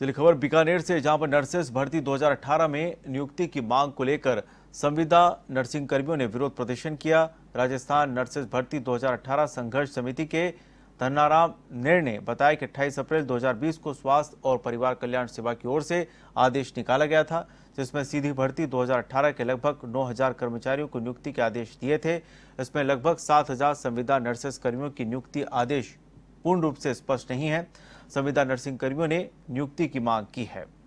दिल्ली खबर बीकानेर से जहां पर नर्सेस भर्ती 2018 में नियुक्ति की मांग को लेकर संविदा नर्सिंग कर्मियों ने विरोध प्रदर्शन किया राजस्थान नर्सेस भर्ती 2018 संघर्ष समिति के धनाराम नेर ने बताया कि अट्ठाईस अप्रैल 2020 को स्वास्थ्य और परिवार कल्याण सेवा की ओर से आदेश निकाला गया था जिसमें सीधी भर्ती 2018 के लगभग 9000 कर्मचारियों को नियुक्ति के आदेश दिए थे इसमें लगभग 7000 संविदा नर्सेस कर्मियों की नियुक्ति आदेश पूर्ण रूप से स्पष्ट नहीं है संविदा नर्सिंग कर्मियों ने नियुक्ति की मांग की है